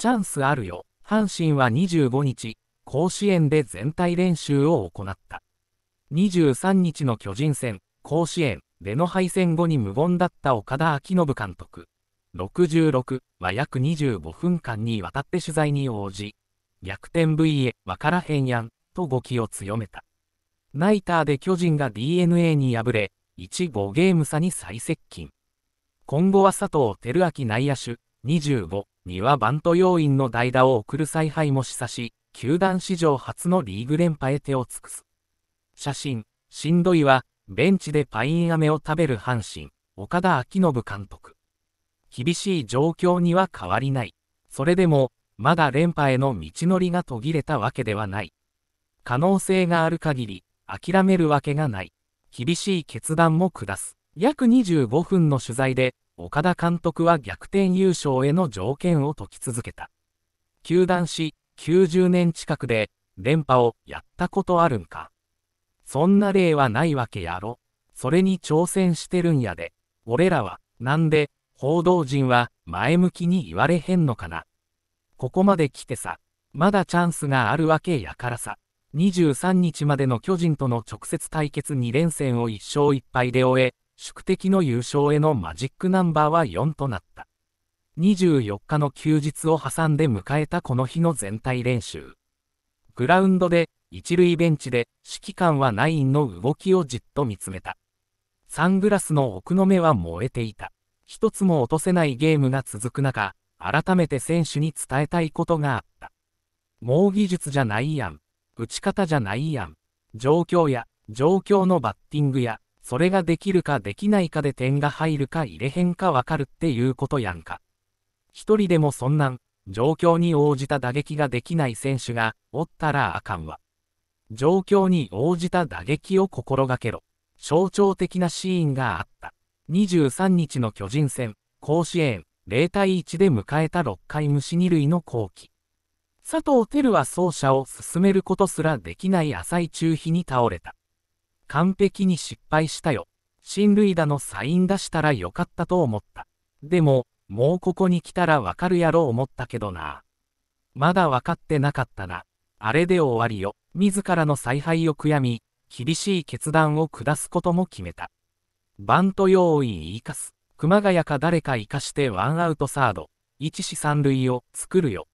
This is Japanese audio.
チャンスあるよ。阪神は25日、甲子園で全体練習を行った。23日の巨人戦、甲子園での敗戦後に無言だった岡田昭信監督。66は約25分間にわたって取材に応じ、逆転 VA わからへんやんと語気を強めた。ナイターで巨人が DNA に敗れ、1-5ゲーム差に最接近。今後は佐藤輝明内野手25にはバント要員の代打を送る采配も示唆し、球団史上初のリーグ連覇へ手を尽くす。写真、しんどいは、ベンチでパイン飴を食べる阪神、岡田昭信監督。厳しい状況には変わりない。それでも、まだ連覇への道のりが途切れたわけではない。可能性がある限り、諦めるわけがない。厳しい決断も下す。約25分の取材で、岡田監督は逆転優勝への条件を解き続けた。球団し、90年近くで、連覇をやったことあるんか。そんな例はないわけやろ。それに挑戦してるんやで。俺らは、なんで、報道陣は前向きに言われへんのかな。ここまで来てさ、まだチャンスがあるわけやからさ。23日までの巨人との直接対決2連戦を1勝1敗で終え、宿敵の優勝へのマジックナンバーは4となった。24日の休日を挟んで迎えたこの日の全体練習。グラウンドで、一塁ベンチで、指揮官はナインの動きをじっと見つめた。サングラスの奥の目は燃えていた。一つも落とせないゲームが続く中、改めて選手に伝えたいことがあった。もう技術じゃないやん。打ち方じゃないやん。状況や、状況のバッティングや、それができるかできないかで点が入るか入れへんかわかるっていうことやんか。一人でもそんなん、状況に応じた打撃ができない選手が、おったらあかんわ。状況に応じた打撃を心がけろ。象徴的なシーンがあった。23日の巨人戦、甲子園、0対1で迎えた6回虫二塁の後期。佐藤輝は走者を進めることすらできない浅い中飛に倒れた。完璧に失敗したよ。進塁打のサイン出したらよかったと思った。でも、もうここに来たらわかるやろ思ったけどな。まだ分かってなかったな。あれで終わりよ。自らの采配を悔やみ、厳しい決断を下すことも決めた。バント用意生かす。熊谷か誰か生かしてワンアウトサード、一四三塁を作るよ。